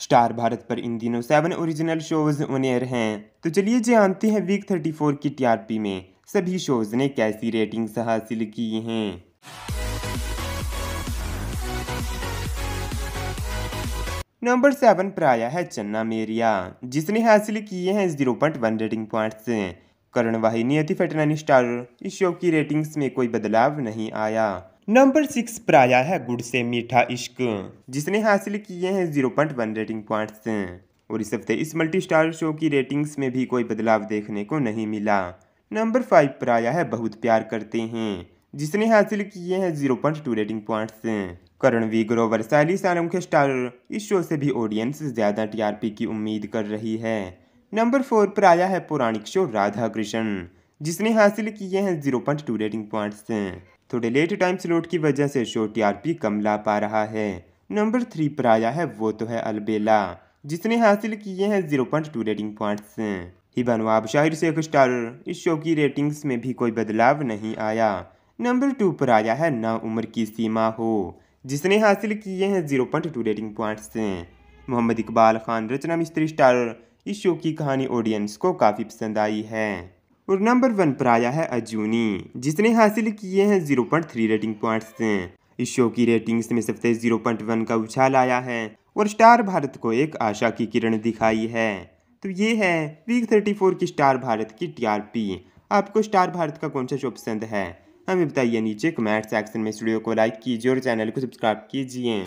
star Bharat पर इन दिनों seven original shows on air हैं तो चलिए जानते हैं वीक 34 की टीआरपी में सभी शोज ने कैसी रेटिंग्स हासिल की हैं नंबर सेवन पर आया है चन्ना मेरिया जिसने हासिल किए हैं zero point one rating points Karan Wahi अति फटनानी स्टार इस शो की रेटिंग्स में कोई बदलाव नहीं आया नंबर सिक्स पर आया है गुड़ से मीठा इश्क जिसने हासिल किए हैं zero point one rating points और इस हफ्ते इस मल्टी स्टार शो की रेटिंग्स में भी कोई बदलाव देखने को नहीं मिला नंबर फाइव पर आया है बहुत प्यार करते हैं जिसने हासिल किए हैं zero point two rating points Karan V Grover साली सालम के स्टार इस शो से भी ऑडियंस ज़्यादा टीआरपी की उम्मीद कर रही है नंबर फोर पर आया है पौराणिक शो राधा कृष्ण जिसने हासिल किए हैं zero point two rating points थोड़े लेट टाइम स्लोट की वजह से शो टीआरपी कम ला पा रहा है नंबर थ्री पर आया है वो तो है अलबेला जिसने हासिल किए हैं zero point two rating points Hiba Nawab Shaheer Sheikh star इस शो की रेटिंग्स में भी कोई बदलाव नहीं आया नंबर टू पर आया है ना उम्र की सीमा हो जिसने हासिल किए हैं zero point two rating points Mohammad Iqbal Khan Rachana Mistry star इस शो की कहानी ऑडियंस को काफ़ी पसंद आई है और नंबर वन पर आया है अजूनी जिसने हासिल किए हैं zero point three rating points इस शो की रेटिंग्स में सबसे जीरो पॉइंट वन का उछाल आया है और स्टार भारत को एक आशा की किरण दिखाई है तो ये है वीक थर्टी फोर की स्टार भारत की टीआरपी आपको स्टार भारत का कौन सा शो पसंद है हमें बताइए नीचे कमेंट सेक्शन में स्टूडियो को लाइक कीजिए और चैनल को सब्सक्राइब कीजिए